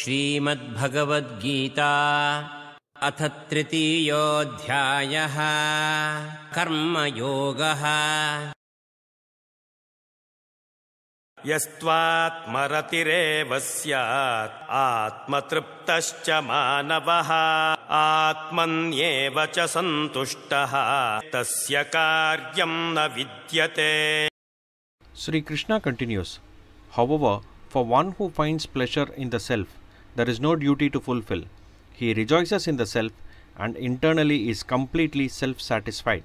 श्रीमद्भगवद्गीता अथ तृतीयोऽध्यायः कर्मयोगः यस्त्वात्मरतिरेव स्यात् आत्मतृप्तश्च मानवः आत्मन्येव च सन्तुष्टः तस्य कार्यम् न विद्यते Shrikrishna continues have for one who finds pleasure in the self there is no duty to fulfill. He rejoices in the self and internally is completely self satisfied.